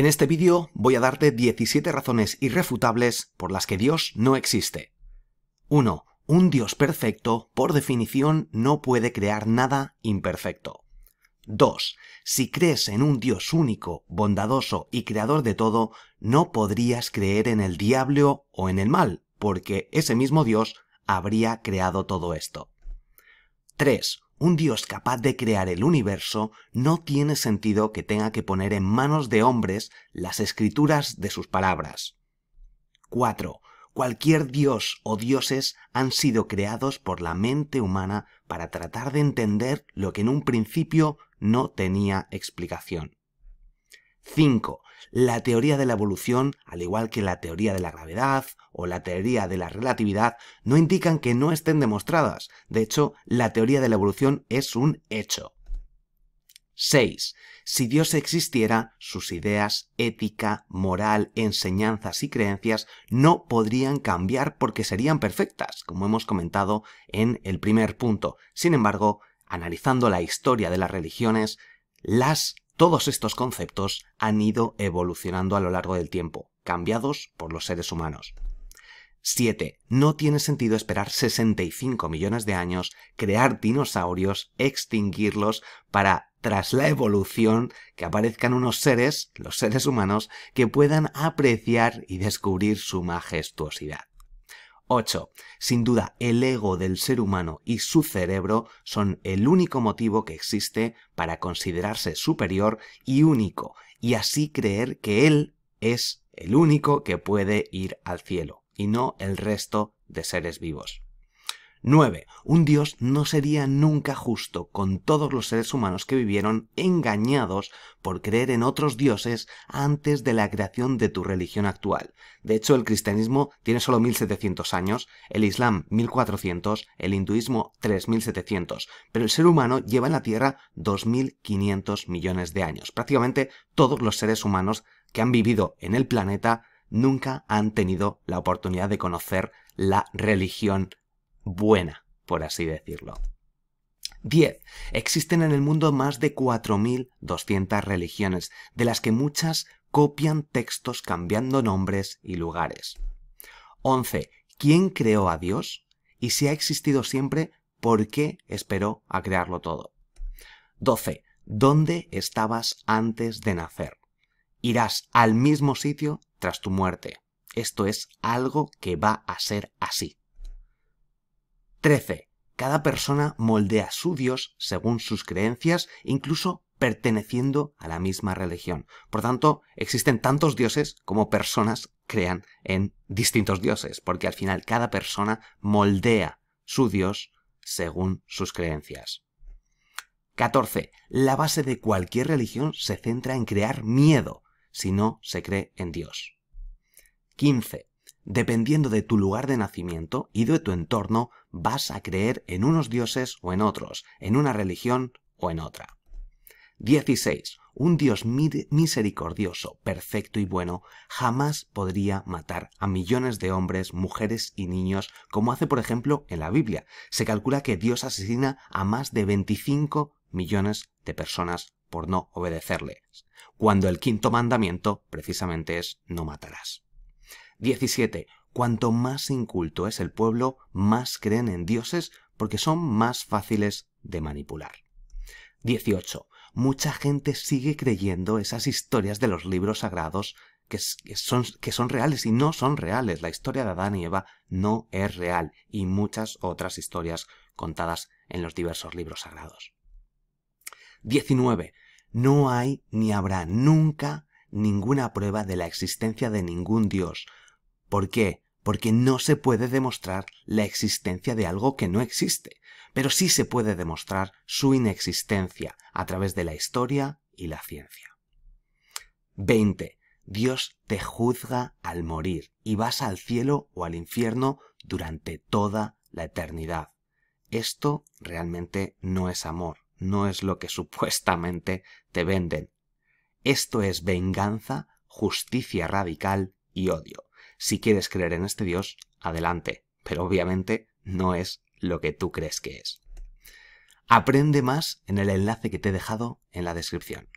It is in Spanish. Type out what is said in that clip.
En este vídeo voy a darte 17 razones irrefutables por las que Dios no existe. 1. Un Dios perfecto, por definición, no puede crear nada imperfecto. 2. Si crees en un Dios único, bondadoso y creador de todo, no podrías creer en el diablo o en el mal, porque ese mismo Dios habría creado todo esto. 3. Un Dios capaz de crear el universo no tiene sentido que tenga que poner en manos de hombres las escrituras de sus palabras. 4. Cualquier dios o dioses han sido creados por la mente humana para tratar de entender lo que en un principio no tenía explicación. 5 la teoría de la evolución, al igual que la teoría de la gravedad o la teoría de la relatividad, no indican que no estén demostradas. De hecho, la teoría de la evolución es un hecho. 6. Si Dios existiera, sus ideas, ética, moral, enseñanzas y creencias no podrían cambiar porque serían perfectas, como hemos comentado en el primer punto. Sin embargo, analizando la historia de las religiones, las todos estos conceptos han ido evolucionando a lo largo del tiempo, cambiados por los seres humanos. 7. No tiene sentido esperar 65 millones de años, crear dinosaurios, extinguirlos para, tras la evolución, que aparezcan unos seres, los seres humanos, que puedan apreciar y descubrir su majestuosidad. 8. Sin duda, el ego del ser humano y su cerebro son el único motivo que existe para considerarse superior y único, y así creer que él es el único que puede ir al cielo, y no el resto de seres vivos. 9. Un Dios no sería nunca justo con todos los seres humanos que vivieron engañados por creer en otros dioses antes de la creación de tu religión actual. De hecho, el cristianismo tiene solo 1700 años, el islam 1400, el hinduismo 3700, pero el ser humano lleva en la Tierra 2500 millones de años. Prácticamente todos los seres humanos que han vivido en el planeta nunca han tenido la oportunidad de conocer la religión buena, por así decirlo. 10. Existen en el mundo más de 4.200 religiones, de las que muchas copian textos cambiando nombres y lugares. 11. ¿Quién creó a Dios? Y si ha existido siempre, ¿por qué esperó a crearlo todo? 12. ¿Dónde estabas antes de nacer? Irás al mismo sitio tras tu muerte. Esto es algo que va a ser así. 13. Cada persona moldea su Dios según sus creencias, incluso perteneciendo a la misma religión. Por tanto, existen tantos dioses como personas crean en distintos dioses, porque al final cada persona moldea su Dios según sus creencias. 14. La base de cualquier religión se centra en crear miedo, si no se cree en Dios. 15. Dependiendo de tu lugar de nacimiento y de tu entorno, vas a creer en unos dioses o en otros, en una religión o en otra. 16. Un Dios misericordioso, perfecto y bueno jamás podría matar a millones de hombres, mujeres y niños, como hace por ejemplo en la Biblia. Se calcula que Dios asesina a más de 25 millones de personas por no obedecerle, cuando el quinto mandamiento precisamente es no matarás. 17. Cuanto más inculto es el pueblo, más creen en dioses porque son más fáciles de manipular. 18. Mucha gente sigue creyendo esas historias de los libros sagrados que son, reales y no son reales. La historia de Adán y Eva no es real y muchas otras historias contadas en los diversos libros sagrados. 19. No hay ni habrá nunca ninguna prueba de la existencia de ningún dios, ¿Por qué? Porque no se puede demostrar la existencia de algo que no existe, pero sí se puede demostrar su inexistencia a través de la historia y la ciencia. 20. Dios te juzga al morir y vas al cielo o al infierno durante toda la eternidad. Esto realmente no es amor, no es lo que supuestamente te venden. Esto es venganza, justicia radical y odio. Si quieres creer en este Dios, adelante, pero obviamente no es lo que tú crees que es. Aprende más en el enlace que te he dejado en la descripción.